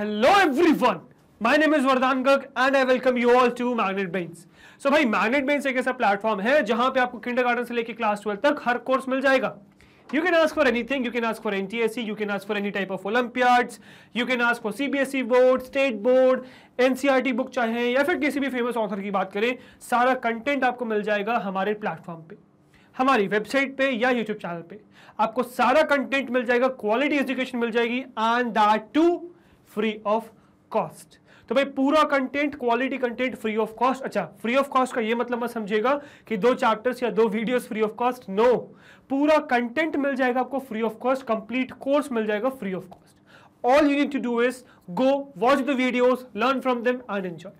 Hello everyone my name is Varadan Garg and I welcome you all to Magnet Brains so भाई magnet बेन्स एक ऐसा platform है जहां पे आपको किंडरगार्टन से लेकर क्लास ट्वेल्व तक हर कोर्स मिल जाएगा you can ask for anything you can ask for NTSC you can ask for any type of olympiads you can ask for CBSE board state board NCERT book चाहे या फिर किसी भी famous author की बात करें सारा कंटेंट आपको मिल जाएगा हमारे प्लेटफॉर्म पे हमारी वेबसाइट पे या यूट्यूब चैनल पे आपको सारा कंटेंट मिल जाएगा क्वालिटी एजुकेशन मिल जाएगी and that too free of cost तो भाई पूरा content quality content free of cost अच्छा फ्री ऑफ कॉस्ट का ये मतलब मत समझिएगा कि दो चैप्टर्स या दो videos free of cost no पूरा कंटेंट मिल जाएगा आपको free of cost complete course मिल जाएगा free of cost all you need to do is go watch the videos learn from them and enjoy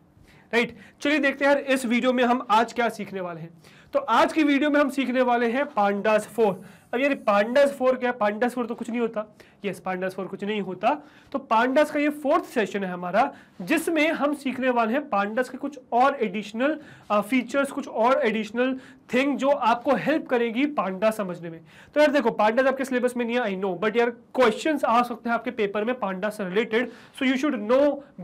right चलिए देखते हैं यार इस वीडियो में हम आज क्या सीखने वाले हैं तो आज की वीडियो में हम सीखने वाले हैं पांडास फोर अब यानी पांडास फोर क्या है पांडास फोर तो कुछ नहीं होता यस पांडास फोर कुछ नहीं होता तो पांडास का ये फोर्थ सेशन है हमारा जिसमें हम सीखने वाले हैं पांडास के कुछ और एडिशनल फीचर्स कुछ और एडिशनल थिंग जो आपको हेल्प करेगी पांडा समझने में तो यार देखो पांडास आपके सिलेबस में नहीं है आई नो बट यार क्वेश्चन आ सकते हैं आपके पेपर में पांडा से related so you should know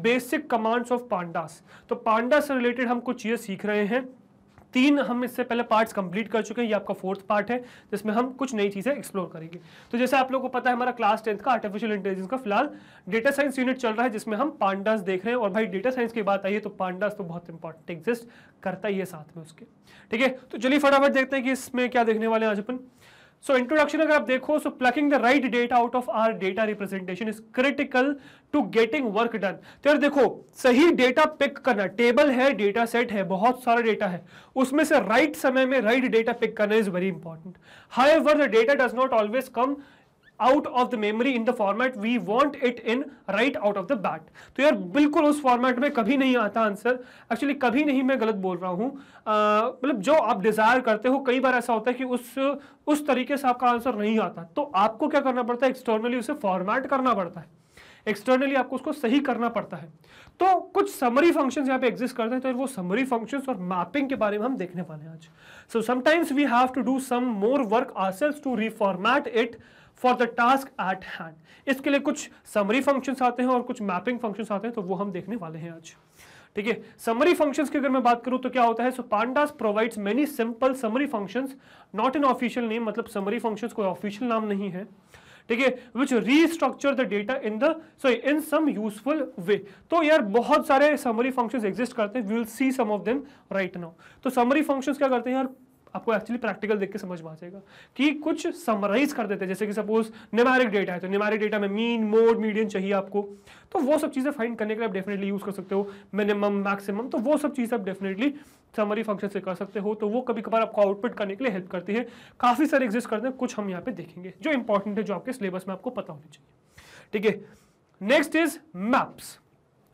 basic commands of pandas तो पांडा से रिलेटेड हम कुछ चीज़ें सीख रहे हैं तीन हम इससे पहले पार्ट्स कंप्लीट कर चुके हैं ये आपका फोर्थ पार्ट है जिसमें हम कुछ नई चीज़ें एक्सप्लोर करेंगे तो जैसे आप लोगों को पता है हमारा क्लास टेंथ का आर्टिफिशियल इंटेलिजेंस का फिलहाल डेटा साइंस यूनिट चल रहा है जिसमें हम पांडास देख रहे हैं और भाई डेटा साइंस की बात आई है तो पांडास तो बहुत इंपॉर्टेंट एग्जिस्ट करता ही है साथ में उसके ठीक है तो चलिए फटाफट देखते हैं कि इसमें क्या देखने वाले हैं आज अपन सो इंट्रोडक्शन अगर आप देखो so plucking the right data out of our data representation is critical to getting work done तो यार देखो सही डेटा पिक करना टेबल है डेटा सेट है बहुत सारा डेटा है उसमें से राइट right समय में राइट डेटा पिक करना is very important high the data does not always come out of the memory in the format we want it in right out of the bat तो यार बिल्कुल उस format में कभी नहीं आता आंसर एक्चुअली कभी नहीं मैं गलत बोल रहा हूँ मतलब जो आप डिज़ायर करते हो कई बार ऐसा होता है कि उस उस तरीके से आपका आंसर नहीं आता तो आपको क्या करना पड़ता है एक्सटर्नली उसे फॉर्मेट करना पड़ता है एक्सटर्नली आपको उसको सही करना पड़ता है तो कुछ समरी फंक्शन यहाँ पे एग्जिस्ट करते हैं तो वो समरी फंक्शन और मैपिंग के बारे में हम देखने वाले हैं आज so sometimes we have to do some more work ourselves to reformat it for the task at hand इसके लिए कुछ समरी फंक्शंस आते हैं और कुछ मैपिंग फंक्शंस आते हैं तो वो हम देखने वाले हैं आज ठीक है समरी फंक्शंस की अगर मैं बात करूं तो क्या होता है so pandas provides many simple summary functions not in official name मतलब समरी फंक्शंस कोई ऑफिशियल नाम नहीं है ठीक है which restructure the data in the so in some useful way तो यार बहुत सारे समरी फंक्शंस एग्जिस्ट करते हैं we will see some of them right now तो समरी फंक्शंस क्या करते हैं यार आपको एक्चुअली प्रैक्टिकल देख के समझ में आ जाएगा कि कुछ समराइज कर देते हैं जैसे कि सपोज निमारिक डेटा है तो निमारिक डेटा में मीन मोड मीडियम चाहिए आपको तो वो सब चीज़ें फाइंड करने के लिए आप डेफिनेटली यूज़ कर सकते हो मिनिमम मैक्सिमम तो वो सब चीज़ आप डेफिनेटली समरी फंक्शन से कर सकते हो तो वो कभी कभार आपको आउटपुट करने के लिए हेल्प करती है काफ़ी सारे एग्जिस्ट करते हैं कुछ हम यहाँ पे देखेंगे जो इंपॉर्टेंट है जो आपके सिलेबस में आपको पता होना चाहिए ठीक है नेक्स्ट इज मैप्स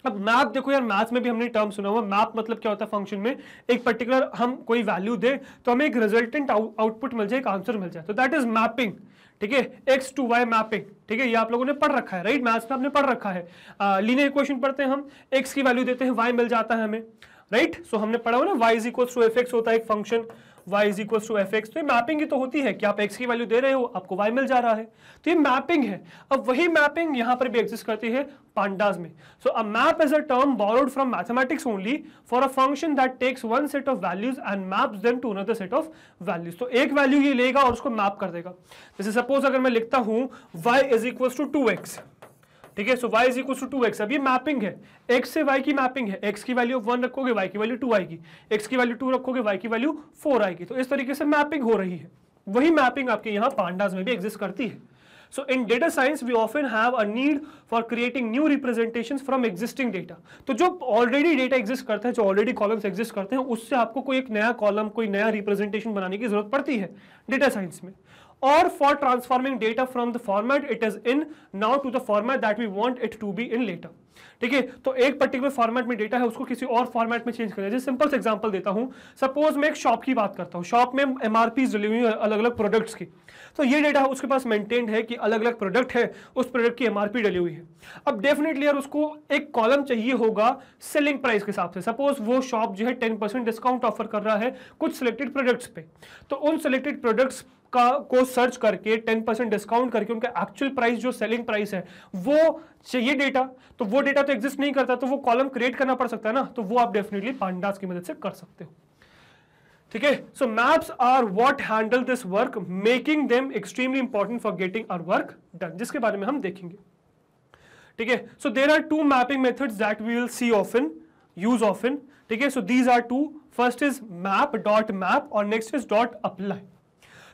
अब मैप देखो यार मैथ्स में भी हमने टर्म सुना हुआ मैप मतलब क्या होता है फंक्शन में एक पर्टिकुलर हम कोई वैल्यू दे तो हमें एक रिजल्टेंट आउटपुट मिल जाए एक आंसर मिल जाए तो दैट इज मैपिंग ठीक है एक्स टू वाई मैपिंग ठीक है ये आप लोगों ने पढ़ रखा है राइट मैथ्स में आपने पढ़ रखा है लीनियर इक्वेशन पढ़ते हैं हम एक्स की वैल्यू देते हैं वाई मिल जाता है हमें राइट right? सो so, हमने पढ़ा हुआ ना Y is equal to F X होता है एक function y is equal to F X तो ये मैपिंग ही तो होती है कि आप x की वैल्यू दे रहे हो आपको y मिल जा रहा है तो ये मैपिंग है अब वही मैपिंग यहां पर भी एग्जिस्ट करती है पांडाज में so a map is a term borrowed from mathematics only for a function that takes one set of values and maps them to another set of values तो एक वैल्यू ये लेगा और उसको मैप कर देगा जैसे सपोज अगर मैं लिखता हूं y is equal to two X ठीक है so Y is equal to two X अब ये मैपिंग है एक्स से वाई की मैपिंग है एक्स की वैल्यू वन रखोगे वाई की वैल्यू टू आएगी एक्स की वैल्यू टू रखोगे वाई की वैल्यू फोर आएगी तो इस तरीके से मैपिंग हो रही है वही मैपिंग आपके यहाँ पांडाज में भी एग्जिस्ट करती है so in data science we often have a need for creating new representation from existing data तो जो ऑलरेडी डेटा एग्जिस्ट करते हैं जो ऑलरेडी कॉलम्स exist करते हैं उससे आपको कोई एक नया कॉलम कोई नया रिप्रेजेंटेशन बनाने की जरूरत पड़ती है डेटा साइंस में or for transforming data from the format it is in now to the format that we want it to be in later ठीक है तो एक पर्टिकुलर फॉर्मेट में डेटा है उसको किसी और फॉर्मेट में चेंज कर जैसे सिंपल से एग्जांपल देता हूं सपोज मैं एक शॉप की बात करता हूं शॉप में एम आर अलग अलग प्रोडक्ट्स की तो ये डेटा उसके पास मेंटेन है कि अलग अलग प्रोडक्ट है उस प्रोडक्ट की एमआरपी डली हुई है अब डेफिनेटली यार उसको एक कॉलम चाहिए होगा सेलिंग प्राइस के हिसाब से सपोज वो शॉप जो है टेन डिस्काउंट ऑफर कर रहा है कुछ सिलेक्टेड प्रोडक्ट्स पे तो उन सिलेक्टेड प्रोडक्ट्स का को सर्च करके 10 परसेंट डिस्काउंट करके उनका एक्चुअल प्राइस जो सेलिंग प्राइस है वो चाहिए डेटा तो वो डेटा तो एग्जिस्ट नहीं करता तो वो कॉलम क्रिएट करना पड़ सकता है ना तो वो आप डेफिनेटली पांडास की मदद से कर सकते हो ठीक है so maps are what handle this work making them extremely important for getting our work done जिसके बारे में हम देखेंगे ठीक है so there are two mapping method that we will see in use in ठीक है so these are two first is map dot map और next is dot apply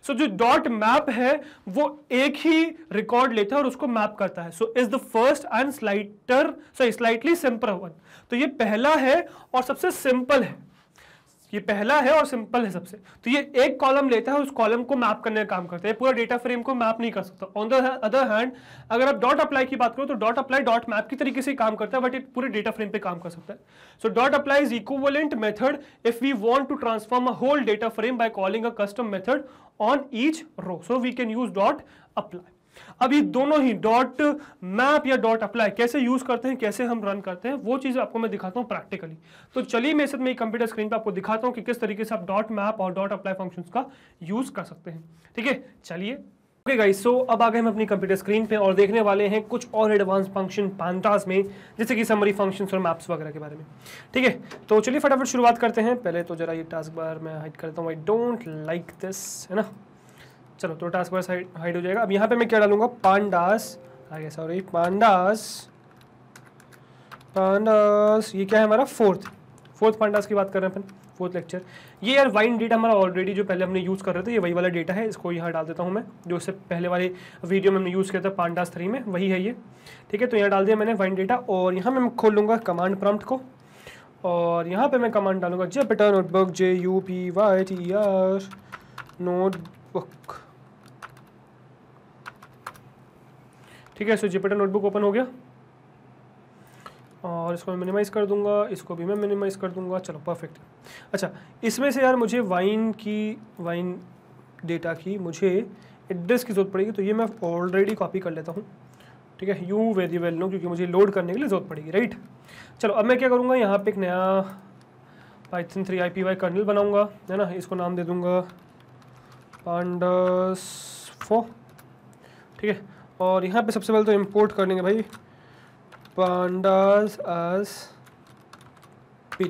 so so, जो डॉट मैप है वो एक ही रिकॉर्ड लेता है और उसको मैप करता है so is the first and slighter sorry slightly simple one तो ये पहला है और सबसे सिंपल है ये पहला है और सिंपल है सबसे तो ये एक कॉलम लेता है उस कॉलम को मैप करने का काम करता है पूरा डेटा फ्रेम को मैप नहीं कर सकता ऑन द अदर हैंड अगर आप डॉट अप्लाई की बात करो तो डॉट अप्लाई डॉट मैप की तरीके से काम करता है बट ये पूरे डेटा फ्रेम पे काम कर सकता है so dot apply is equivalent method if we want to transform a whole data frame by calling a custom method on each row so we can use dot apply अब ये दोनों ही dot map या dot apply कैसे use करते हैं कैसे हम रन करते हैं वो चीज आपको मैं दिखाता हूँ प्रैक्टिकली तो चलिए मैं सब मेरी कंप्यूटर स्क्रीन पर आपको दिखाता हूँ कि किस तरीके से आप डॉट मैप और डॉट अप्लाई फंक्शन का यूज कर सकते हैं ठीक है चलिए ओके गाइस सो अब आ गए हम अपनी कंप्यूटर स्क्रीन पे और देखने वाले हैं कुछ और एडवांस फंक्शन पांतास में जैसे कि समरी फंक्शंस और मैप्स वगैरह के बारे में ठीक है तो चलिए फटाफट शुरुआत करते हैं पहले तो जरा ये टास्क बार मैं हाइड करता हूँ आई डोंट लाइक दिस है ना चलो तो टास्क बार हाइड हो जाएगा अब यहाँ पे मैं क्या डालूंगा पांडास आगे सॉरी पांडास पांडास ये क्या है हमारा फोर्थ फोर्थ पांडास की बात कर रहे हैं अपन फोर्थ लेक्चर ये यार वाइन डेटा हमारा ऑलरेडी जो पहले हमने यूज़ कर रहे थे ये वही वाला डेटा है इसको यहाँ डाल देता हूँ मैं जो उससे पहले वाले वीडियो में हमने यूज़ किया था पांडास थ्री में वही है ये ठीक है तो यहाँ डाल दिया मैंने वाइन डेटा और यहाँ मैं खोल लूँगा कमांड प्रॉम्प्ट को और यहाँ पे मैं कमांड डालूंगा Jupyter notebook J U P Y T R notebook ठीक है सो जिपिटर नोटबुक ओपन हो गया और इसको मैं मिनिमाइज़ कर दूंगा इसको भी मैं मिनिमाइज़ कर दूंगा चलो परफेक्ट अच्छा इसमें से यार मुझे वाइन की वाइन डेटा की मुझे एड्रेस की ज़रूरत पड़ेगी तो ये मैं ऑलरेडी कॉपी कर लेता हूँ ठीक है यू वेरी वेल नो क्योंकि मुझे लोड करने के लिए ज़रूरत पड़ेगी राइट चलो अब मैं क्या करूँगा यहाँ पे एक नया python three I P Y kernel बनाऊँगा है ना इसको नाम दे दूँगा पांडस फो ठीक है और यहाँ पे सबसे पहले तो इम्पोर्ट कर लेंगे भाई पांडास एस पी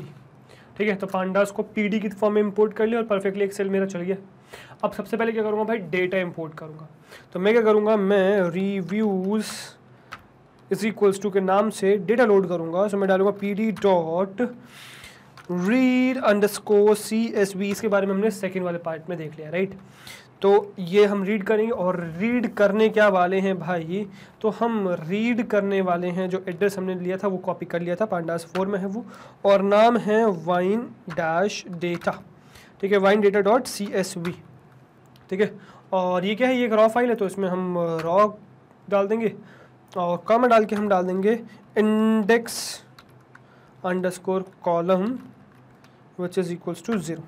ठीक है तो पांडास को पीडी की फॉर्म में इम्पोर्ट कर लिया और परफेक्टली एक सेल मेरा चल गया अब सबसे पहले क्या करूँगा भाई डेटा इम्पोर्ट करूँगा तो मैं क्या करूँगा मैं रिव्यूज़ इज इक्वल्स टू के नाम से डेटा लोड करूँगा सो मैं डालूंगा P D dot read under score C S B इसके बारे में हमने सेकेंड वाले पार्ट में देख लिया राइट तो ये हम रीड करेंगे और रीड करने क्या वाले हैं भाई तो हम रीड करने वाले हैं जो एड्रेस हमने लिया था वो कॉपी कर लिया था पांडास फोर में है वो और नाम है वाइन डैश डेटा ठीक है wine data dot C S V ठीक है और ये क्या है ये एक रॉ फाइल है तो इसमें हम रॉ uh, डाल देंगे और कॉमा डाल के हम डाल देंगे index score column which is equals to zero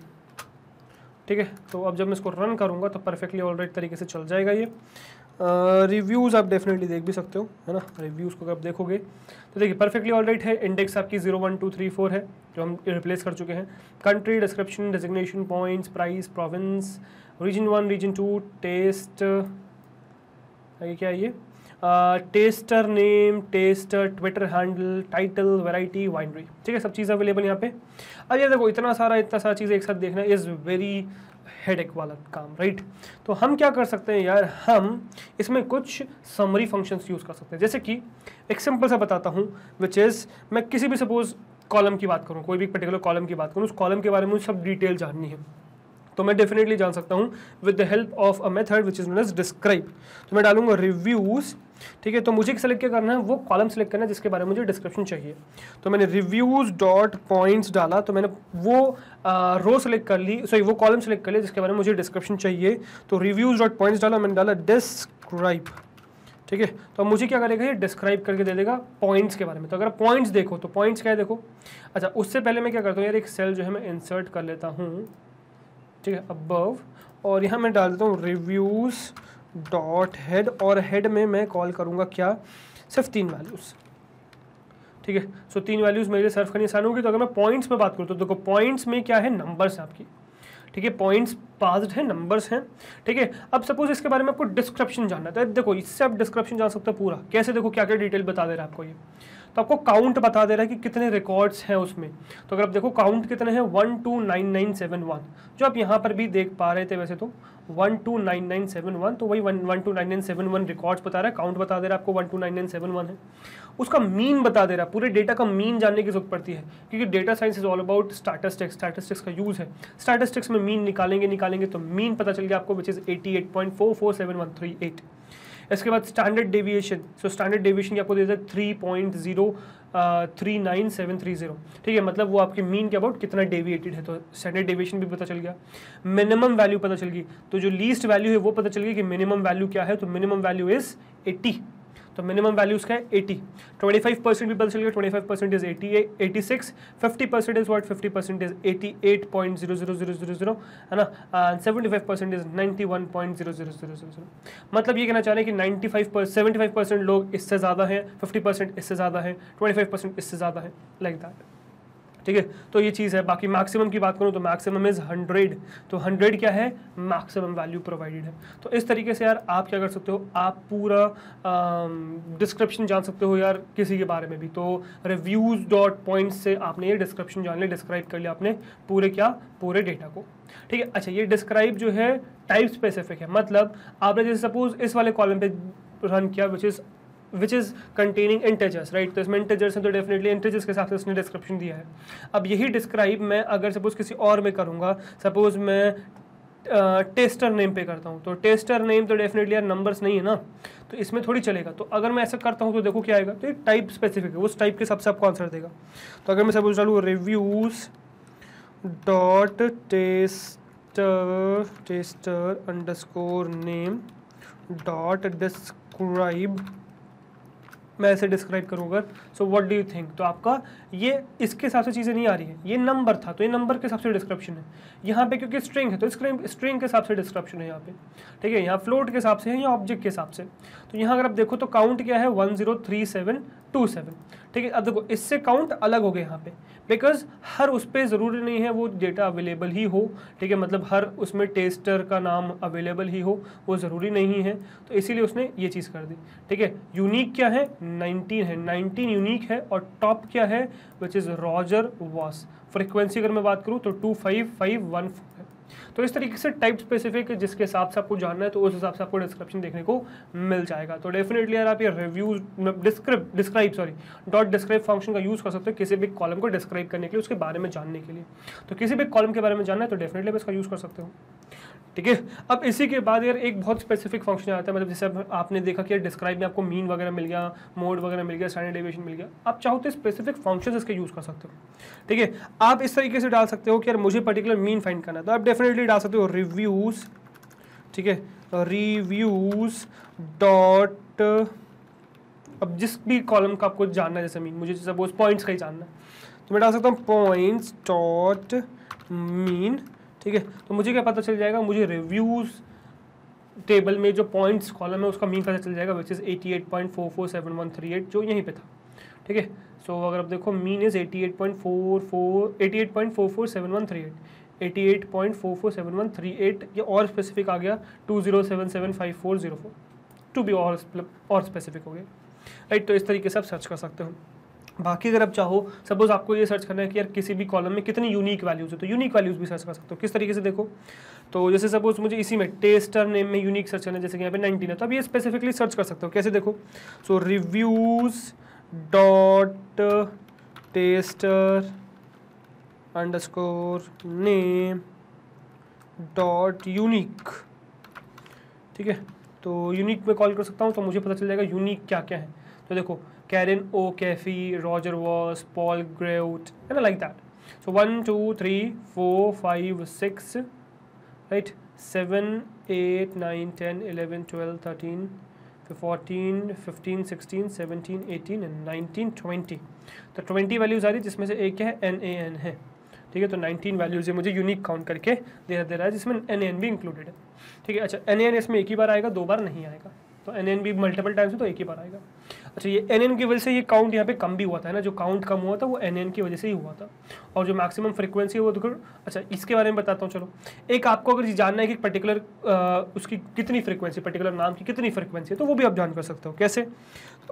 ठीक है तो अब जब मैं इसको रन करूँगा तो परफेक्टली ऑल राइट तरीके से चल जाएगा ये रिव्यूज़ आप डेफिनेटली देख भी सकते हो है ना रिव्यूज़ को अगर आप देखोगे तो देखिए परफेक्टली ऑल राइट है इंडेक्स आपकी zero one two three four है जो हम रिप्लेस कर चुके हैं country description designation points price province region one region two test ये क्या है ये taster name taster twitter handle title variety winery ठीक है सब चीज़ अवेलेबल यहाँ पे अब ये देखो इतना सारा इतना सारा चीज़ें एक साथ देखना इज़ वेरी हेड एक वाला काम राइट तो हम क्या कर सकते हैं यार हम इसमें कुछ समरी फंक्शंस यूज़ कर सकते हैं जैसे कि एक सिंपल सा बताता हूँ विच इज़ मैं किसी भी सपोज कॉलम की बात करूँ कोई भी पर्टिकुलर कॉलम की बात करूँ उस कॉलम के बारे में सब डिटेल जाननी है तो मैं डेफिनेटली जान सकता हूँ with the help of a method which is mean describe तो मैं डालूंगा रिव्यूज़ ठीक है तो मुझे सेलेक्ट क्या करना है वो कॉलम सेलेक्ट करना है जिसके बारे में मुझे डिस्क्रिप्शन चाहिए तो मैंने रिव्यूज़ डॉट पॉइंट्स डाला तो मैंने वो रो सेलेक्ट कर ली सॉरी वो कॉलम सेलेक्ट कर लिया जिसके बारे में मुझे डिस्क्रिप्शन चाहिए तो रिव्यूज़ डॉट पॉइंट्स डाला मैंने डाला डिस्क्राइब ठीक है तो मुझे क्या करेगा ये डिस्क्राइब करके दे देगा पॉइंट्स के बारे में तो अगर पॉइंट्स देखो तो पॉइंट्स क्या है देखो अच्छा उससे पहले मैं क्या करता हूँ यार एक सेल जो है मैं इंसर्ट कर लेता हूँ ठीक है अबव और यहाँ मैं डाल देता हूँ रिव्यूज़ डॉट हेड और हेड में मैं कॉल करूँगा क्या सिर्फ तीन वैल्यूज़ ठीक है सो तीन वैल्यूज़ मेरे लिए सर्व करनी आसान होगी तो अगर मैं पॉइंट्स में बात करूँ तो देखो पॉइंट्स में क्या है नंबर्स है आपकी ठीक है पॉइंट्स पास्ड हैं नंबर्स हैं ठीक है अब सपोज इसके बारे में आपको डिस्क्रिप्शन जानना था तो देखो इससे आप डिस्क्रिप्शन जान सकते हो पूरा कैसे देखो क्या क्या डिटेल बता दे रहा है आपको ये तो आपको काउंट बता दे रहा है कि कितने रिकॉर्ड्स हैं उसमें तो अगर आप देखो काउंट कितने हैं one two nine nine seven one जो आप यहाँ पर भी देख पा रहे थे वैसे तो one two nine nine seven one तो वही one one two nine nine seven one records बता रहा है काउंट बता दे रहा है आपको one two nine nine seven one है उसका मीन बता दे रहा है पूरे डेटा का मीन जानने की जरूरत पड़ती है क्योंकि data science is all about statistics statistics का यूज़ है स्टैटिस्टिक्स में मीन निकालेंगे निकालेंगे तो मीन पता चल गया आपको which is eighty eight point four four seven one three eight इसके बाद standard deviation so standard deviation आपको देता है three point zero three nine seven three zero ठीक है मतलब वो आपके मीन के अबाउट कितना डेविएटेड है तो स्टैंडर्ड डेविएशन भी पता चल गया मिनिमम वैल्यू पता चल गई तो जो लीस्ट वैल्यू है वो पता चल गई कि मिनिमम वैल्यू क्या है तो मिनिमम वैल्यू इज़ एट्टी तो मिनिमम वैल्यूज का है एटी ट्वेंटी फाइव परसेंट भी बल चल गया twenty five percent is eighty eighty six fifty percent is what fifty percent is eighty eight point zero zero zero zero zero है ना seventy five percent is ninety one point zero zero zero zero zero मतलब ये कहना चाह रहे हैं कि ninety five seventy five percent लोग इससे ज़्यादा हैं फिफ्टी परसेंट इससे ज़्यादा है ट्वेंटी फाइव परसेंट इससे ज़्यादा है लाइक दैट ठीक है तो ये चीज़ है बाकी मैक्सिमम की बात करूँ तो मैक्सिमम इज़ हंड्रेड तो हंड्रेड क्या है मैक्सिमम वैल्यू प्रोवाइडेड है तो इस तरीके से यार आप क्या कर सकते हो आप पूरा डिस्क्रिप्शन जान सकते हो यार किसी के बारे में भी तो रिव्यूज़ डॉट पॉइंट्स से आपने ये डिस्क्रिप्शन जान लिया डिस्क्राइब कर लिया आपने पूरे क्या पूरे डेटा को ठीक है अच्छा ये डिस्क्राइब जो है टाइप स्पेसिफिक है मतलब आपने जैसे सपोज इस वाले कॉलम पे रन किया which is which is containing integers right तो इसमें इंटेजर्स हैं तो डेफिनेटली इंटेजर्स के हिसाब से उसने डिस्क्रिप्शन दिया है अब यही डिस्क्राइब मैं अगर सपोज़ किसी और में करूँगा सपोज़ मैं टेस्टर नेम पे करता हूँ तो टेस्टर नेम तो डेफिनेटली यार नंबर्स नहीं है ना तो इसमें थोड़ी चलेगा तो अगर मैं ऐसा करता हूँ तो देखो क्या आएगा तो एक टाइप स्पेसिफिक है उस टाइप के सबसे आपको आंसर देगा तो अगर मैं सपोज डालू reviews dot taster taster under score name dot describe मैं ऐसे डिस्क्राइब करूँगा so what do you think तो आपका ये इसके हिसाब से चीज़ें नहीं आ रही है ये नंबर था तो ये नंबर के हिसाब से डिस्क्रिप्शन है यहाँ पे क्योंकि स्ट्रिंग है तो स्ट्रिंग के हिसाब से डिस्क्रिप्शन है यहाँ पे ठीक है यहाँ फ्लोट के हिसाब से है या ऑब्जेक्ट के हिसाब से तो यहाँ अगर आप देखो तो काउंट क्या है one zero three seven two seven ठीक है अब देखो इससे काउंट अलग हो गया यहाँ पे बिकॉज हर उस पर ज़रूरी नहीं है वो डेटा अवेलेबल ही हो ठीक है मतलब हर उसमें टेस्टर का नाम अवेलेबल ही हो वो ज़रूरी नहीं है तो इसीलिए उसने ये चीज़ कर दी ठीक है यूनिक क्या है 19 है 19 यूनिक है और टॉप क्या है which is Roger Voss frequency अगर मैं बात करूँ तो two five five one five है तो इस तरीके से टाइप स्पेसिफिक जिसके हिसाब से आपको जानना है तो उस हिसाब से आपको डिस्क्रिप्शन देखने को मिल जाएगा तो डेफिनेटली यार आप ये रिव्यूज डिस्क्रिप describe sorry dot describe function का यूज़ कर सकते हो किसी भी कॉलम को डिस्क्राइब करने के लिए उसके बारे में जानने के लिए तो किसी भी कॉलम के बारे में जानना है तो डेफिनेटली आप इसका यूज़ कर सकते हो ठीक है अब इसी के बाद यार एक बहुत स्पेसिफिक फंक्शन आता है मतलब जैसे आपने देखा कि डिस्क्राइब में आपको मीन वगैरह मिल गया मोड वगैरह मिल गया स्टैंडर्ड एविएशन मिल गया आप चाहो तो स्पेसिफिक फंक्शन इसके यूज़ कर सकते हो ठीक है आप इस तरीके से डाल सकते हो कि यार मुझे पर्टिकुलर मीन फाइंड करना है तो आप डेफिनेटली डाल सकते हो रिव्यूज़ ठीक है रिव्यूज़ डॉट अब जिस भी कॉलम का आपको जानना है जैसे मीन मुझे सपोज पॉइंट्स का ही जानना है तो मैं डाल सकता हूँ पॉइंट्स डॉट मीन ठीक है तो मुझे क्या पता चल जाएगा मुझे रिव्यूज़ टेबल में जो पॉइंट्स कॉलम है उसका मीन पता चल जाएगा which is eighty eight point four four seven one three eight जो यहीं पे था ठीक है सो अगर आप देखो mean is eighty eight point four four eighty eight point four four seven one three eight eighty eight point four four seven one three eight ये और स्पेसिफिक आ गया two zero seven seven five four zero four to be और और specific हो गया right तो इस तरीके से आप सर्च कर सकते हो बाकी अगर आप चाहो सपोज आपको ये सर्च करना है कि यार किसी भी कॉलम में कितनी यूनिक वैल्यूज़ है तो यूनिक वैल्यूज़ भी सर्च कर सकते हो किस तरीके से देखो तो जैसे सपोज मुझे इसी में टेस्टर नेम में यूनिक सर्च करना है जैसे कि यहाँ पे नाइनटीन है तो आप ये स्पेसिफिकली सर्च कर सकते हो कैसे देखो so reviews dot taster underscore name dot unique ठीक है तो यूनिक में कॉल कर सकता हूँ तो मुझे पता चल जाएगा यूनिक क्या क्या है तो देखो Karen O'Keefe Roger Walsh, Paul Grout, and ना like that. So one two three four five six right? Seven eight nine ten eleven twelve thirteen 14, 15, 16, 17, 18 and 19, 20. तो 20 वैल्यूज आ रही जिसमें से एक है एन ए एन है ठीक है तो 19 वैल्यूज है मुझे यूनिक काउंट करके दे दे रहा है जिसमें एन एन भी इंक्लूडेड है ठीक है अच्छा एन ए एन इसमें एक ही बार आएगा दो बार नहीं आएगा तो एन एन भी मल्टीपल टाइम्स है तो एक ही बार आएगा अच्छा ये एन एन की वजह से ये काउंट यहाँ पे कम भी हुआ था ना जो काउंट कम हुआ था वो एन एन की वजह से ही हुआ था और जो मैक्सिमम फ्रिक्वेंसी है वो तो अच्छा इसके बारे में बताता हूँ चलो एक आपको अगर जानना है कि पर्टिकुलर उसकी कितनी फ्रिक्वेंसी पर्टिकुलर नाम की कितनी फ्रिक्वेंसी है तो वो भी आप जान कर सकते हो कैसे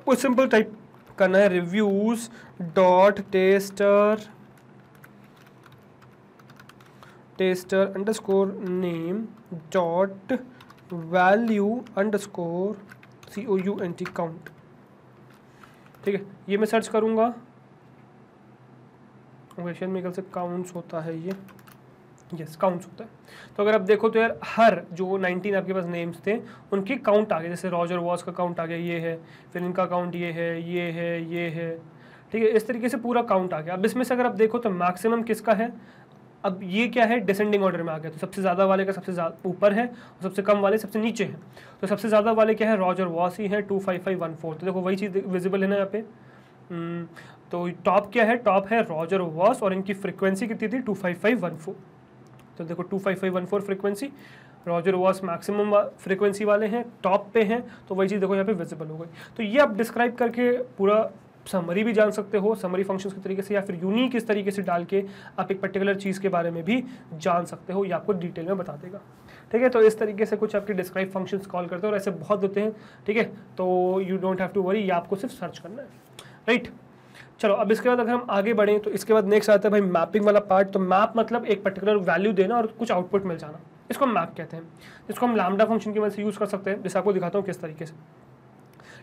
वो सिंपल टाइप करना है reviews dot taster taster under name dot value score C O U N T count ठीक है ये मैं सर्च करूँगा में कल से काउंट्स होता है ये यस काउंट्स होता है तो अगर आप देखो तो यार हर जो 19 आपके पास नेम्स थे उनके काउंट आ गए जैसे रॉजर वॉस का काउंट आ गया ये है फिर इनका काउंट ये है ये है ये है ठीक है इस तरीके से पूरा काउंट आ गया अब इसमें से अगर आप देखो तो मैक्सिमम किसका है अब ये क्या है डिसेंडिंग ऑर्डर में आ गया तो सबसे ज़्यादा वाले का सबसे ऊपर है और सबसे कम वाले सबसे नीचे हैं तो सबसे ज़्यादा वाले क्या है रॉज और वॉस ही है two five five one four तो देखो वही चीज़ विजिबल है ना यहाँ पे हम्म, तो टॉप क्या है टॉप है रॉजर वॉस और इनकी फ्रिक्वेंसी कितनी थी two five five one four तो देखो two five five one four frequency Roger Voss maximum frequency वाले हैं टॉप पे हैं तो वही चीज़ देखो यहाँ पे विजिबल हो गई तो ये आप डिस्क्राइब करके पूरा समरी भी जान सकते हो समरी फंक्शंस के तरीके से या फिर यूनिक इस तरीके से डाल के आप एक पर्टिकुलर चीज़ के बारे में भी जान सकते हो या आपको डिटेल में बता देगा ठीक है तो इस तरीके से कुछ आपके डिस्क्राइब फंक्शंस कॉल करते हैं और ऐसे बहुत होते हैं ठीक है तो you don't have to worry ये आपको सिर्फ सर्च करना है राइट चलो अब इसके बाद अगर हम आगे बढ़ें तो इसके बाद नेक्स्ट आता है भाई मैपिंग वाला पार्ट तो मैप मतलब एक पर्टिकुलर वैल्यू देना और कुछ आउटपुट मिल जाना इसको हम मैप कहते हैं इसको हम लामडा फंक्शन की मदद से यूज़ कर सकते हैं जैसे आपको दिखाता हूँ किस तरीके से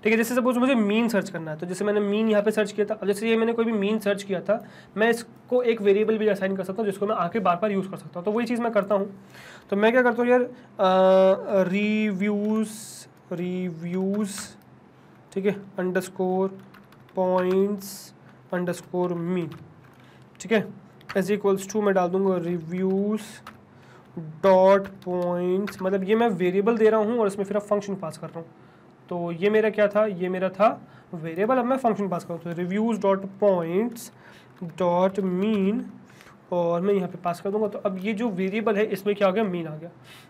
ठीक है जैसे सपोज मुझे मीन सर्च करना है तो जैसे मैंने मीन यहाँ पे सर्च किया था अब जैसे ये मैंने कोई भी मीन सर्च किया था मैं इसको एक वेरिएबल भी असाइन कर सकता हूँ जिसको मैं आके बार बार यूज़ कर सकता हूँ तो वही चीज़ मैं करता हूँ तो मैं क्या करता हूँ यार रिव्यूज़ रिव्यूज़ ठीक है अंडरस्कोर पॉइंट्स अंडरस्कोर मीन ठीक है एज इक्वल्स टू मैं डाल दूंगा रिव्यूज़ डॉट पॉइंट्स मतलब ये मैं वेरिएबल दे रहा हूँ और इसमें फिर अब फंक्शन पास कर रहा हूँ तो ये मेरा क्या था ये मेरा था वेरिएबल अब मैं फंक्शन पास करूँ तो reviews dot points dot mean और मैं यहाँ पे पास कर दूंगा तो अब ये जो वेरिएबल है इसमें क्या हो गया मीन आ गया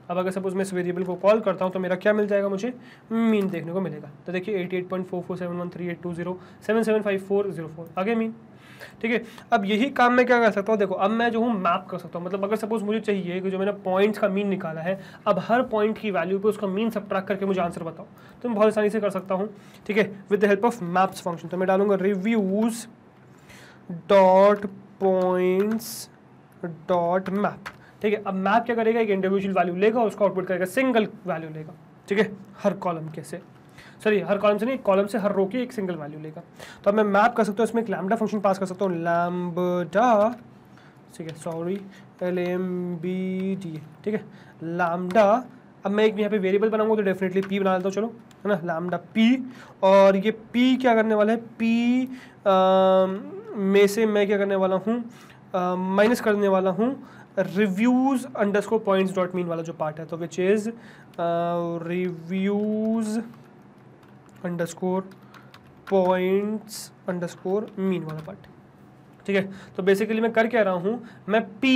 अब अगर सपोज मैं इस वेरिएबल को कॉल करता हूँ तो मेरा क्या मिल जाएगा मुझे मीन देखने को मिलेगा तो देखिए eighty eight point four four seven one three eight two zero seven seven five four zero four आगे मीन ठीक है अब यही काम मैं क्या कर सकता हूँ देखो अब मैं जो हूँ मैप कर सकता हूँ मतलब अगर सपोज मुझे चाहिए कि जो मैंने पॉइंट्स का मीन निकाला है अब हर पॉइंट की वैल्यू पर उसका मीन सब करके मुझे आंसर बताओ तो मैं बहुत आसानी से कर सकता हूँ ठीक है with the help of maps function तो मैं डालूंगा reviews dot points dot map ठीक है अब मैप क्या करेगा एक इंडिविजुअल वैल्यू लेगा उसका आउटपुट करेगा सिंगल वैल्यू लेगा ठीक है हर कॉलम से सॉरी हर कॉलम से नहीं कॉलम से हर रो की एक सिंगल वैल्यू लेगा तो अब मैं मैप कर सकता हूँ इसमें एक लैमडा फंक्शन पास कर सकता हूँ लैम्बडा ठीक है sorry L M B D ठीक है लैमडा अब मैं एक यहाँ पे वेरिएबल बनाऊंगा तो डेफिनेटली पी बना लेता हूँ चलो है ना लैमडा पी और ये पी क्या करने वाला है पी में से मैं क्या करने वाला हूँ माइनस करने वाला हूँ reviews under score points dot mean वाला जो पार्ट है तो which is reviews underscore points underscore mean वाला पार्ट ठीक है तो बेसिकली मैं कर क्या रहा हूँ मैं P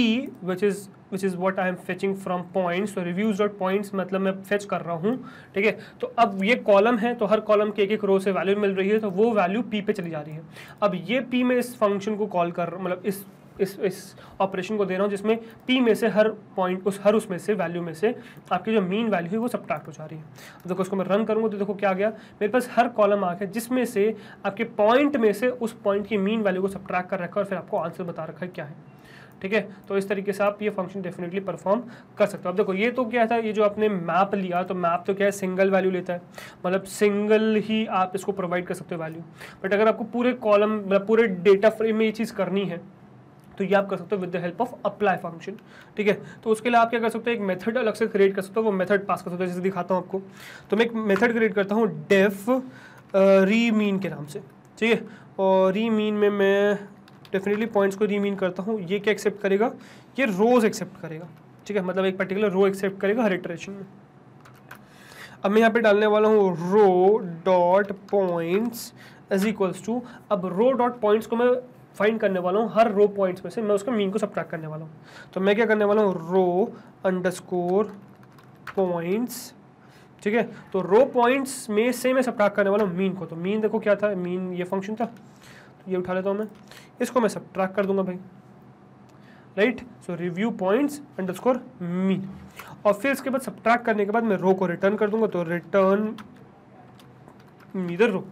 which is which is what I am fetching from points और रिव्यूज डॉट पॉइंट्स मतलब मैं फेच कर रहा हूँ ठीक है तो अब ये कॉलम है तो हर कॉलम के एक एक रो से वैल्यू मिल रही है तो वो वैल्यू पी पे चली जा रही है अब ये पी मैं इस फंक्शन को कॉल कर मतलब इस इस इस ऑपरेशन को दे रहा हूँ जिसमें पी में से हर पॉइंट उस हर उसमें से वैल्यू में से आपकी जो मीन वैल्यू है वो सब हो जा रही है अब देखो उसको मैं रन करूँगा तो देखो क्या गया मेरे पास हर कॉलम आ गया जिसमें से आपके पॉइंट में से उस पॉइंट की मीन वैल्यू को सब कर रखा है और फिर आपको आंसर बता रखा है क्या है ठीक है तो इस तरीके से आप ये फंक्शन डेफिनेटली परफॉर्म कर सकते हो अब देखो ये तो क्या था ये जो आपने मैप लिया तो मैप तो क्या है सिंगल वैल्यू लेता है मतलब सिंगल ही आप इसको प्रोवाइड कर सकते हो वैल्यू बट अगर आपको पूरे कॉलम मतलब पूरे डेटा फ्रेम में ये चीज़ करनी है तो ये आप कर सकते हो with the help of apply function ठीक है तो उसके लिए आप क्या कर सकते हो एक मेथड अलग से क्रिएट कर सकते हो वो मेथड पास कर सकते हो जैसे दिखाता हूँ आपको तो मैं एक मेथड क्रिएट करता हूँ डेफ री मीन के नाम से ठीक है और री मीन में मैं डेफिनेटली पॉइंट्स को रीमीन करता हूँ ये क्या एक्सेप्ट करेगा ये रोज़ एक्सेप्ट करेगा ठीक है मतलब एक पर्टिकुलर रो एक्सेप्ट करेगा हर इटरेशन में अब मैं यहाँ पे डालने वाला हूँ row dot points is equals to अब रो डॉट पॉइंट्स को मैं फाइंड करने वाला हूँ हर रो पॉइंट्स में से मैं उसका मीन को सब करने वाला हूँ तो मैं क्या करने वाला हूँ रो अंडरस्कोर पॉइंट्स ठीक है तो रो पॉइंट्स में से मैं सब करने वाला हूँ मीन को तो मीन देखो क्या था मीन ये फंक्शन था तो ये उठा लेता हूँ मैं इसको मैं सब कर दूंगा भाई right so review points underscore mean और फिर इसके बाद सब करने के बाद मैं रो को रिटर्न कर दूंगा तो रिटर्न मीदर रो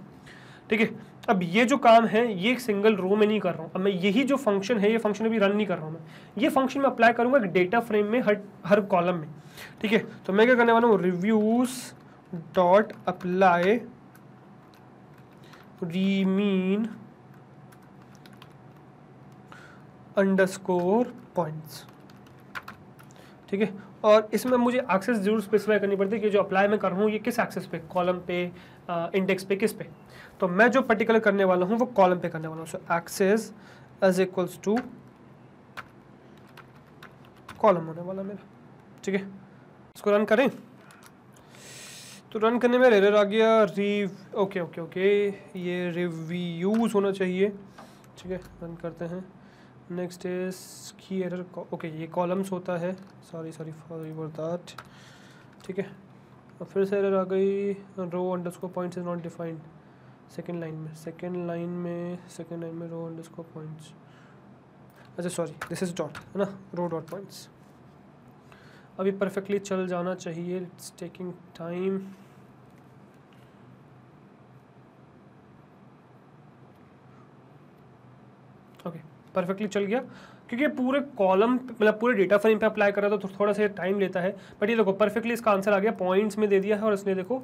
ठीक है अब ये जो काम है ये एक सिंगल रो में नहीं कर रहा हूँ अब मैं यही जो फंक्शन है ये फंक्शन अभी रन नहीं कर रहा हूँ मैं ये फंक्शन मैं अप्लाई करूँगा एक डेटा फ्रेम में हर हर कॉलम में ठीक है तो मैं क्या करने वाला हूँ reviews dot apply remean underscore points ठीक है और इसमें मुझे एक्सेस जरूर स्पेसिफाई करनी पड़ती है कि जो अप्लाई मैं कर रहा हूँ ये किस एक्सेस पे कॉलम पे इंडेक्स पे किस पे तो मैं जो पर्टिकुलर करने वाला हूँ वो कॉलम पे करने वाला हूँ so axis is equals to column होने वाला मेरा ठीक है इसको रन करें तो रन करने में एरर आ गया री ओके ओके ओके ये रिव्यूज होना चाहिए ठीक है रन करते हैं next is key error okay ये कॉलम्स होता है सॉरी सॉरी फॉर दैट ठीक है अब फिर से एरर आ गई row under score points is not defined second line में सेकेंड लाइन में सेकेंड लाइन में रो अंडर स्कोर पॉइंट्स अच्छा सॉरी दिस इज डॉट है ना रो डॉट पॉइंट्स अभी परफेक्टली चल जाना चाहिए it's taking time okay perfectly चल गया क्योंकि पूरे कॉलम मतलब पूरे डेटा फ्रेम पे अप्लाई करा तो थोड़ा सा टाइम लेता है बट ये देखो परफेक्टली इसका आंसर आ गया पॉइंट्स में दे दिया है और इसने देखो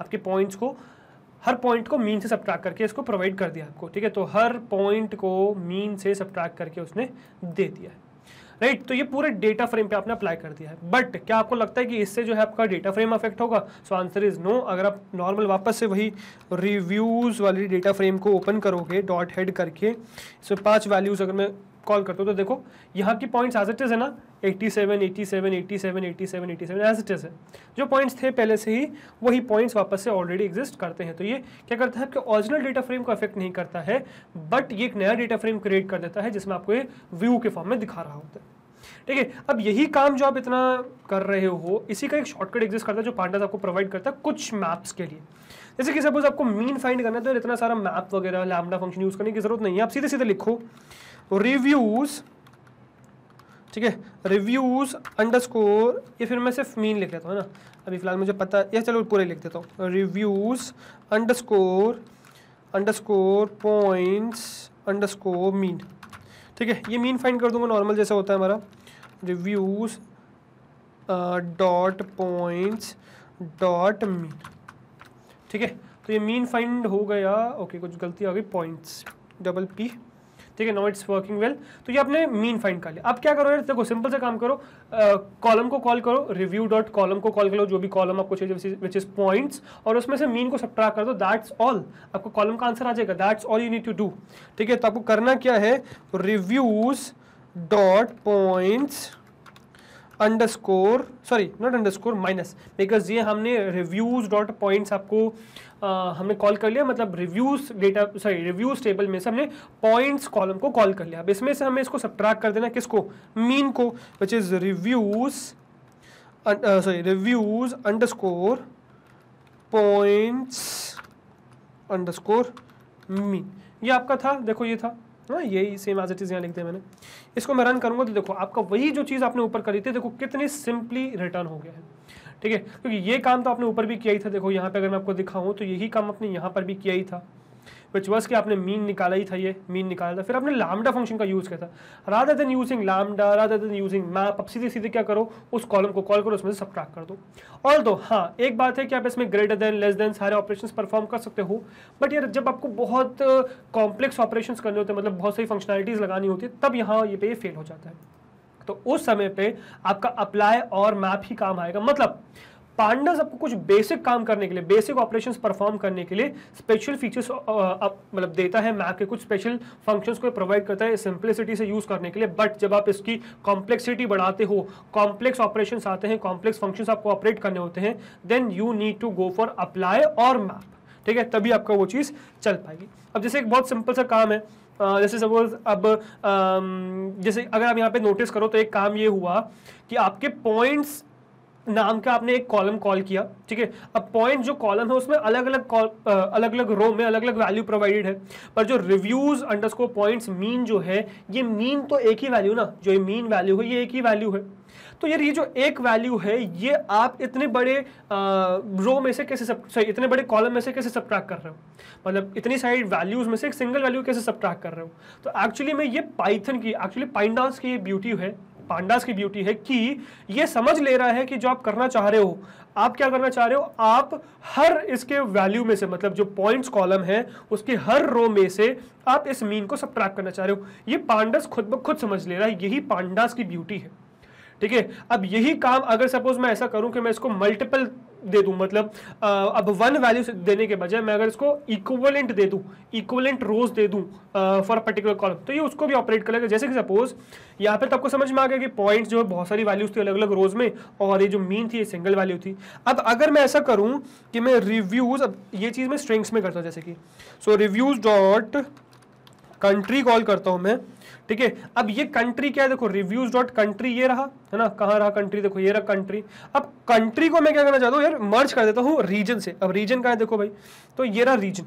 आपके पॉइंट्स को हर पॉइंट को मीन से सब्ट्रैक करके इसको प्रोवाइड कर दिया आपको ठीक है तो हर पॉइंट को मीन से सब्ट्रैक करके उसने दे दिया है राइट right, तो ये पूरे डेटा फ्रेम पे आपने अप्लाई कर दिया है बट क्या आपको लगता है कि इससे जो है आपका डेटा फ्रेम अफेक्ट होगा सो आंसर इज नो अगर आप नॉर्मल वापस से वही रिव्यूज़ वाली डेटा फ्रेम को ओपन करोगे डॉट हेड करके इसमें पांच वैल्यूज़ अगर मैं कॉल करते हो तो देखो यहाँ की पॉइंट्स एज इट इज़ है ना 87, 87, 87, 87, 87 एज इज़ है जो पॉइंट्स थे पहले से ही वही पॉइंट्स वापस से ऑलरेडी एग्जिस्ट करते हैं तो ये क्या करता है आपके ओरिजिनल डेटा फ्रेम को अफेक्ट नहीं करता है बट ये एक नया डेटा फ्रेम क्रिएट कर देता है जिसमें आपको ये व्यू के फॉर्म में दिखा रहा होता है ठीक है अब यही काम जो आप इतना कर रहे हो इसी का एक शॉर्टकट एग्जिस्ट करता है जो पार्टनर आपको प्रोवाइड करता है कुछ मैप्स के लिए जैसे कि सपोज आपको मीन फाइंड करना है तो इतना सारा मैप वगैरह लैमडा फंक्शन यूज़ करने की जरूरत नहीं है आप सीधे सीधे लिखो रिव्यूज ठीक है रिव्यूज अंडर स्कोर ये फिर मैं सिर्फ मीन लिख देता हूँ ना अभी फिलहाल मुझे पता यह चलो पूरे लिख देता हूँ reviews under score under score points under score mean ठीक है ये मीन फाइंड कर दूंगा नॉर्मल जैसा होता है हमारा reviews dot points dot mean ठीक है तो ये मीन फाइंड हो गया ओके कुछ गलती आ गई पॉइंट्स डबल पी ठीक है नो इट्स वर्किंग वेल तो ये आपने मीन फाइंड कर लिया अब क्या करो यार देखो सिंपल से काम करो कॉलम को कॉल करो रिव्यू डॉट कॉलम को कॉल करो जो भी कॉलम आपको चाहिए विच इज पॉइंट्स और उसमें से मीन को सप्ट्रा कर दो दैट्स ऑल आपको कॉलम का आंसर आ जाएगा that's all you need to do ठीक है तो आपको करना क्या है reviews dot points underscore sorry not underscore minus because ये हमने रिव्यूज डॉट पॉइंट्स आपको आ, हमने कॉल कर लिया मतलब reviews data sorry reviews table में से हमने पॉइंट्स कॉलम को कॉल कर लिया अब इसमें से हमें इसको सब्ट्रैक्ट कर देना किसको मीन को which is reviews sorry reviews underscore points underscore mean ये आपका था देखो ये था ना हाँ, यही सेम एज इट इज़ यहाँ लिख दिया मैंने इसको मैं रन करूँगा तो देखो आपका वही जो चीज़ आपने ऊपर करी थी देखो कितनी सिंपली रिटर्न हो गया है ठीक है क्योंकि ये काम तो आपने ऊपर भी किया ही था देखो यहाँ पे अगर मैं आपको दिखाऊँ तो यही काम आपने यहाँ पर भी किया ही था विच वॉज के आपने मीन निकाला ही था ये मीन निकाला था फिर आपने लामडा फंक्शन का यूज़ किया था rather than using lambda rather than using map आप सीधे सीधे क्या करो उस कॉलम को कॉल करो उसमें से सब्ट्रैक्ट कर दो और दो हाँ एक बात है कि आप इसमें ग्रेटर देन लेस देन सारे ऑपरेशन परफॉर्म कर सकते हो बट यार जब आपको बहुत कॉम्प्लेक्स ऑपरेशन करने होते हैं मतलब बहुत सारी फंक्शनलिटीज़ लगानी होती है तब यहाँ ये पे फेल हो जाता है तो उस समय पे आपका अप्लाई और मैप ही काम आएगा मतलब पांडस आपको कुछ बेसिक काम करने के लिए बेसिक ऑपरेशन परफॉर्म करने के लिए स्पेशल फीचर्स मतलब देता है मैप के कुछ स्पेशल फंक्शंस को प्रोवाइड करता है सिंप्लिसिटी से यूज़ करने के लिए बट जब आप इसकी कॉम्प्लेक्सिटी बढ़ाते हो कॉम्प्लेक्स ऑपरेशन आते हैं कॉम्प्लेक्स फंक्शंस आपको ऑपरेट करने होते हैं then you need to go for apply और मैप ठीक है तभी आपका वो चीज़ चल पाएगी अब जैसे एक बहुत सिंपल सा काम है जैसे सपोज अब जैसे अगर आप यहाँ पे नोटिस करो तो एक काम ये हुआ कि आपके पॉइंट्स नाम का आपने एक कॉलम कॉल किया ठीक है अब पॉइंट जो कॉलम है उसमें अलग अलग अलग अलग रो में अलग अलग वैल्यू प्रोवाइडेड है पर जो रिव्यूज अंडरस्कोर पॉइंट्स मीन जो है ये मीन तो एक ही वैल्यू ना जो ये मीन वैल्यू है ये एक ही वैल्यू है तो यार ये जो एक वैल्यू है ये आप इतने बड़े रो में से कैसे सब सॉरी इतने बड़े कॉलम में से कैसे सब्ट्रैक्ट कर रहे हो मतलब इतनी सारी वैल्यूज में से एक सिंगल वैल्यू कैसे सब्ट्रैक्ट कर रहे हो तो एक्चुअली में ये पाइथन की एक्चुअली पाइंडास की ये ब्यूटी है पांडास की ब्यूटी है कि ये समझ ले रहा है कि जो आप करना चाह रहे हो आप क्या करना चाह रहे हो आप हर इसके वैल्यू में से मतलब जो पॉइंट्स कॉलम है उसके हर रो में से आप इस मीन को सब्ट्रैक्ट करना चाह रहे हो ये पांडास खुद ब खुद समझ ले रहा है यही पांडास की ब्यूटी है ठीक है अब यही काम अगर सपोज मैं ऐसा करूं कि मैं इसको मल्टीपल दे दूं मतलब अब वन वैल्यू देने के बजाय मैं अगर इसको इक्वलेंट दे दूं इक्वलेंट रोज दे दूं फॉर पर्टिकुलर कॉलम तो ये उसको भी ऑपरेट कर लेगा जैसे कि सपोज यहाँ पर तो आपको समझ में आ गया कि पॉइंट्स जो है बहुत सारी वैल्यूज थी अलग अलग रोज में और ये जो मीन थी ये सिंगल वैल्यू थी अब अगर मैं ऐसा करूँ कि मैं रिव्यूज अब ये चीज़ मैं स्ट्रेंग्स में करता हूँ जैसे कि so reviews dot country call करता हूँ मैं ठीक है अब ये कंट्री क्या है देखो रिव्यूज डॉट कंट्री ये रहा है ना कहाँ रहा कंट्री देखो ये रहा कंट्री अब कंट्री को मैं क्या करना चाहता हूँ यार मर्ज कर देता हूँ रीजन से अब रीजन का है देखो भाई तो ये रहा रीजन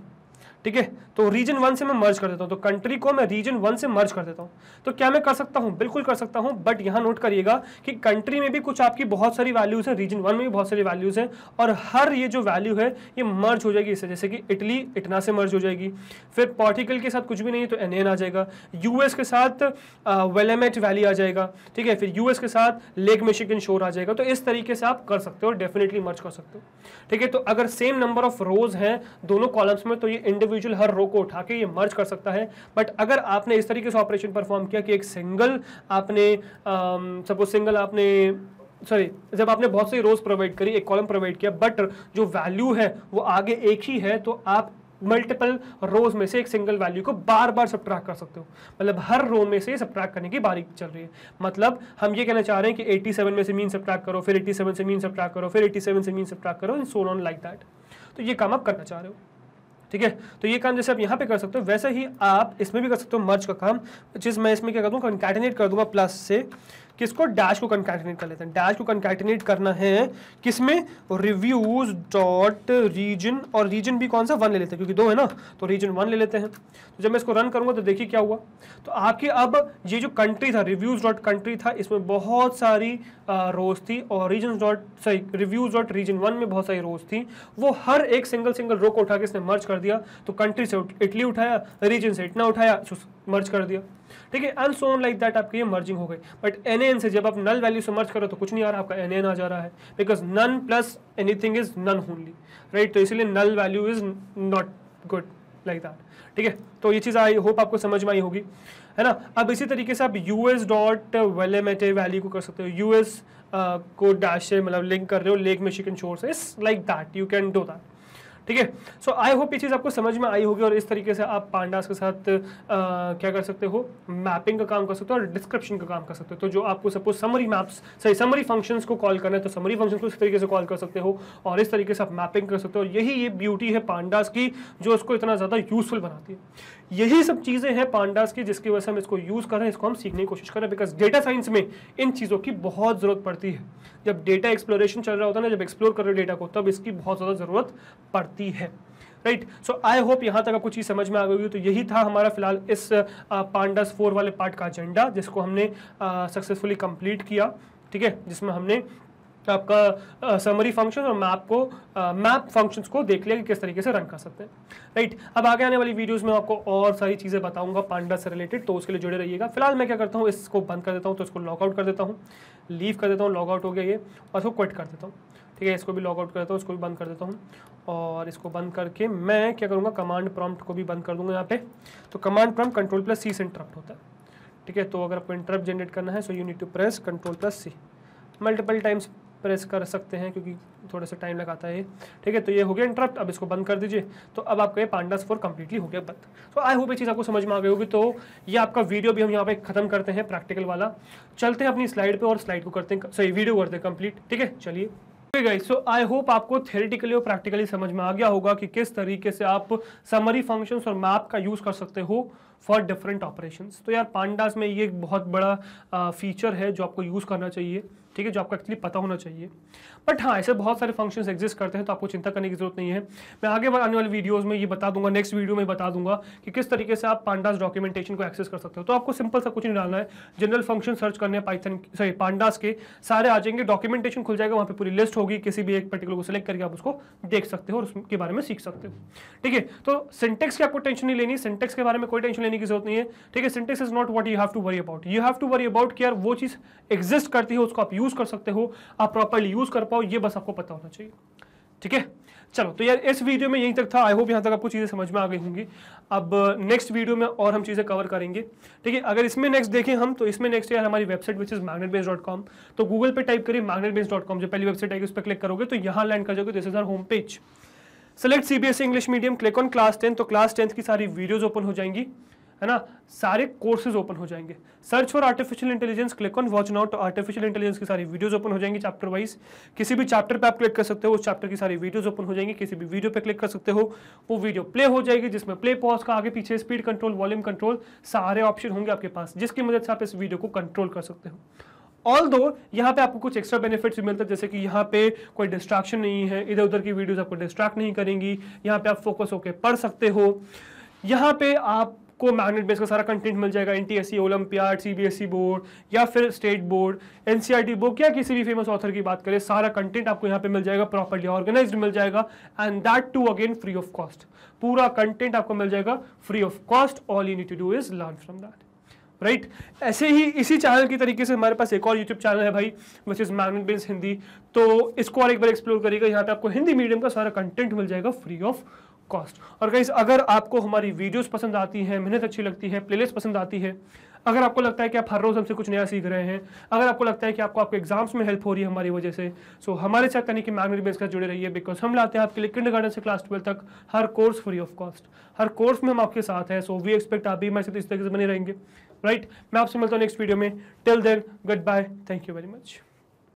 ठीक है तो रीजन वन से मैं मर्ज कर देता हूँ तो कंट्री को मैं रीजन वन से मर्ज कर देता हूँ तो क्या मैं कर सकता हूँ बिल्कुल कर सकता हूँ बट यहाँ नोट करिएगा कि कंट्री में भी कुछ आपकी बहुत सारी वैल्यूज़ है रीजन वन में भी बहुत सारी वैल्यूज़ हैं और हर ये जो वैल्यू है ये मर्ज हो जाएगी इससे जैसे कि इटली इटना से मर्ज हो जाएगी फिर पॉर्टिकल के साथ कुछ भी नहीं है तो एन आ जाएगा यूएस के साथ वेलेमेट वैली आ जाएगा ठीक है फिर यूएस के साथ लेक मिशिकन शोर आ जाएगा तो इस तरीके से आप कर सकते हो डेफिनेटली मर्ज कर सकते हो ठीक है तो अगर सेम नंबर ऑफ रोज हैं दोनों कॉलम्स में तो ये इंडिविजुअल इंडिविजुअल हर रो को उठा के ये मर्ज कर सकता है बट अगर आपने इस तरीके से ऑपरेशन परफॉर्म किया कि एक सिंगल आपने सपोज uh, सिंगल आपने सॉरी जब आपने बहुत सारी रोज प्रोवाइड करी एक कॉलम प्रोवाइड किया बट जो वैल्यू है वो आगे एक ही है तो आप मल्टीपल रोज में से एक सिंगल वैल्यू को बार बार सब्ट्रैक्ट कर सकते हो मतलब हर रो में से सब्ट्रैक्ट करने की बारी चल रही है मतलब हम ये कहना चाह रहे हैं कि 87 में से मीन सब्ट्रैक्ट करो फिर 87 से मीन सब्ट्रैक्ट करो फिर 87 से मीन सब्ट्रैक्ट करो and so on like that तो ये काम आप करना चाह रहे हो ठीक है तो ये काम जैसे आप यहाँ पे कर सकते हो वैसे ही आप इसमें भी कर सकते हो मर्ज का काम जिस मैं इसमें क्या कर दूँ कंकैटिनेट कर दूंगा प्लस से किसको डैश को कंकैटिनेट कर लेते हैं डैश को कंकैटिनेट करना है किसमें रिव्यूज डॉट रीजन और रीजन भी कौन सा वन ले लेते हैं क्योंकि दो है ना तो रीजन वन ले लेते हैं तो जब मैं इसको रन करूंगा तो देखिए क्या हुआ तो आपके अब ये जो कंट्री था रिव्यूज डॉट कंट्री था इसमें बहुत सारी रोज थी और region dot sorry reviews dot region one में बहुत सारी रोज थी वो हर एक सिंगल सिंगल रो को उठा के इसने मर्ज कर दिया तो कंट्री से इटली उठाया रीजन से इतना उठाया मर्ज कर दिया ठीक है एंड सोन लाइक दैट आपकी ये मर्जिंग हो गई बट एन एन से जब आप नल वैल्यू से मर्ज करो तो कुछ नहीं आ रहा आपका एन एन आ जा रहा है because none plus anything is none only right तो इसीलिए null value is not good like that ठीक है तो ये चीज़ आई होप आपको समझ में आई होगी है ना अब इसी तरीके से आप यू एस डॉट वेलेमेटे वैल्यू को कर सकते हो यू एस uh, को डैश मतलब लिंक कर रहे हो लेक मिशिकन शोर से it's like that you can do that ठीक है सो आई होप ये चीज़ आपको समझ में आई होगी और इस तरीके से आप पांडास के साथ आ, क्या कर सकते हो मैपिंग का काम कर सकते हो और डिस्क्रिप्शन का काम कर सकते हो तो जो आपको सपोज समरी मैप्स सही समरी फंक्शंस को कॉल करना है तो समरी फंक्शन को इस तरीके से कॉल कर सकते हो और इस तरीके से आप मैपिंग कर सकते हो और यही ये ब्यूटी है पांडास की जो उसको इतना ज़्यादा यूजफुल बनाती है यही सब चीज़ें हैं पांडास की जिसकी वजह से हम इसको यूज़ कर रहे हैं इसको हम सीखने की कोशिश कर रहे हैं बिकॉज डेटा साइंस में इन चीज़ों की बहुत ज़रूरत पड़ती है जब डेटा एक्सप्लोरेशन चल रहा होता है ना जब एक्सप्लोर कर रहे हो डेटा को तब इसकी बहुत ज़्यादा ज़रूरत पड़ती है सकती है राइट सो आई होप यहाँ तक आपको चीज़ समझ में आ गई हो तो यही था हमारा फिलहाल इस पांडस फोर वाले पार्ट का एजेंडा जिसको हमने सक्सेसफुली कंप्लीट किया ठीक है जिसमें हमने तो आपका समरी फंक्शन और मैप को मैप फंक्शंस को देख लिया कि किस तरीके से रन कर सकते हैं राइट अब आगे आने वाली वीडियोस में आपको और सारी चीज़ें बताऊंगा पांडा से रिलेटेड तो उसके लिए जुड़े रहिएगा फिलहाल मैं क्या करता हूँ इसको बंद कर देता हूँ तो इसको लॉकआउट कर देता हूँ लीव कर देता हूँ लॉगआउट हो गया ये और इसको क्विट कर देता हूँ ठीक है इसको भी लॉगआउट कर देता हूँ इसको भी बंद कर देता हूँ और इसको बंद करके मैं क्या करूँगा कमांड प्रॉम्प्ट को भी बंद कर दूँगा यहाँ पे तो command prompt control plus C से इंटरप्ट होता है ठीक है तो अगर आपको इंटरप्ट जनरेट करना है so you need to press control plus C multiple times press कर सकते हैं क्योंकि थोड़ा सा टाइम लगाता है ठीक है तो ये हो गया इंटरप्ट अब इसको बंद कर दीजिए तो अब आपका ये पांडा स्कोर कंप्लीटली हो गया बंद तो आई होप ये चीज़ आपको समझ में आ गई होगी तो ये आपका वीडियो भी हम यहाँ पे खत्म करते हैं प्रैक्टिकल वाला चलते हैं अपनी स्लाइड पर और स्लाइड को करते हैं सॉरी वीडियो करते हैं कंप्लीट ठीक है चलिए गाइस सो आई होप आपको थेरेटिकली और प्रैक्टिकली समझ में आ गया होगा कि किस तरीके से आप समरी फंक्शंस और मैप का यूज़ कर सकते हो फॉर डिफरेंट ऑपरेशंस तो यार पांडास में ये एक बहुत बड़ा फीचर है जो आपको यूज़ करना चाहिए ठीक है जो आपको एक्चुअली पता होना चाहिए बट हाँ ऐसे बहुत सारे फंक्शन एग्जिस्ट करते हैं तो आपको चिंता करने की जरूरत नहीं है मैं आगे आने वाली वीडियोज़ में ये बता दूंगा नेक्स्ट वीडियो में बता दूंगा कि किस तरीके से आप पांडास डॉक्यूमेंटेशन को एक्सेस कर सकते हो तो आपको सिंपल सा कुछ नहीं डालना है जनरल फंक्शन सर्च करने हैं पाइथन सॉरी पांडास के सारे आ जाएंगे डॉक्यूमेंटेशन खुल जाएगा वहाँ पर पूरी लिस्ट होगी किसी भी एक पर्टिकुलर को सिलेक्ट करके आप उसको देख सकते हो और उसके बारे में सीख सकते हो ठीक है तो सिंटेक्स की आपको टेंशन नहीं लेनी सिंटेक्स के बारे में कोई टेंशन लेने की जरूरत नहीं है ठीक है syntax is not what you have to worry about you have to worry about कि यार वो चीज़ एग्जिस्ट करती है उसको आप यूज यूज कर सकते हो आप प्रॉपरली यूज कर पाओ ये बस आपको पता होना चाहिए ठीक है चलो तो यार इस वीडियो में यहीं तक था आई होप यहाँ तक आपको चीज़ें समझ में आ गई होंगी अब नेक्स्ट uh, वीडियो में और हम चीज़ें कवर करेंगे ठीक है अगर इसमें नेक्स्ट देखें हम तो इसमें नेक्स्ट यार हमारी website which is magnet base dot com तो गूगल पे टाइप करिए मैगनेट बेस डॉट कॉम जो पहली वेबसाइट आएगी उस पर क्लिक करोगे तो यहाँ लैंड कर जाओगे this is our home page select CBSE English medium click on class tenth तो क्लास टेंथ की सारी वीडियोज ओपन हो जाएंगी है ना सारे कोर्सेज ओपन हो जाएंगे search for artificial intelligence click on watch now artificial intelligence की सारी वीडियोस ओपन हो जाएंगी चैप्टर वाइज किसी भी चैप्टर पे आप क्लिक कर सकते हो उस चैप्टर की सारी वीडियोस ओपन हो जाएंगी किसी भी वीडियो पे क्लिक कर सकते हो वो वीडियो प्ले हो जाएगी जिसमें प्ले पॉज का आगे पीछे स्पीड कंट्रोल वॉल्यूम कंट्रोल सारे ऑप्शन होंगे आपके पास जिसकी मदद से आप इस वीडियो को कंट्रोल कर सकते हो ऑल दो यहाँ पे आपको कुछ एक्स्ट्रा बेनिफिट्स भी मिलते हैं जैसे कि यहाँ पे कोई डिस्ट्रैक्शन नहीं है इधर उधर की वीडियोस आपको डिस्ट्रैक्ट नहीं करेंगी यहाँ पे आप फोकस होकर पढ़ सकते हो यहाँ पे आप आपको मैग्नेट बेस का सारा कंटेंट मिल जाएगा N T S C olympiads board या फिर स्टेट बोर्ड एन बुक या किसी भी फेमस ऑथर की बात करें सारा कंटेंट आपको यहाँ पे मिल जाएगा प्रॉपरली ऑर्गेनाइज मिल जाएगा and that too again free of cost पूरा कंटेंट आपको मिल जाएगा free of cost all you need to do is learn from that right right? ऐसे ही इसी चैनल की तरीके से हमारे पास एक और यूट्यूब चैनल है भाई which is magnet base Hindi तो इसको और एक बार एक्सप्लोर करिएगा यहाँ पे आपको हिंदी मीडियम का सारा कंटेंट मिल जाएगा फ्री ऑफ कॉस्ट और गाइज अगर आपको हमारी वीडियोस पसंद आती हैं मेहनत अच्छी लगती है प्लेलिस्ट पसंद आती है अगर आपको लगता है कि आप हर रोज़ हमसे कुछ नया सीख रहे हैं अगर आपको लगता है कि आपको आपके एग्जाम्स में हेल्प हो रही है हमारी वजह से सो so, हमारे साथ यानी कि मैग्नेट बेस का जुड़े रहिए बिकॉज हम लाते हैं आपके लिए किंड गार्डन से क्लास ट्वेल्व तक हर कोर्स फ्री ऑफ कॉस्ट हर कोर्स में हम आपके साथ हैं सो वी एक्सपेक्ट आप भी हमारे साथ इस तरीके से बने रहेंगे राइट right? मैं आपसे मिलता हूँ नेक्स्ट वीडियो में till then good bye thank you very much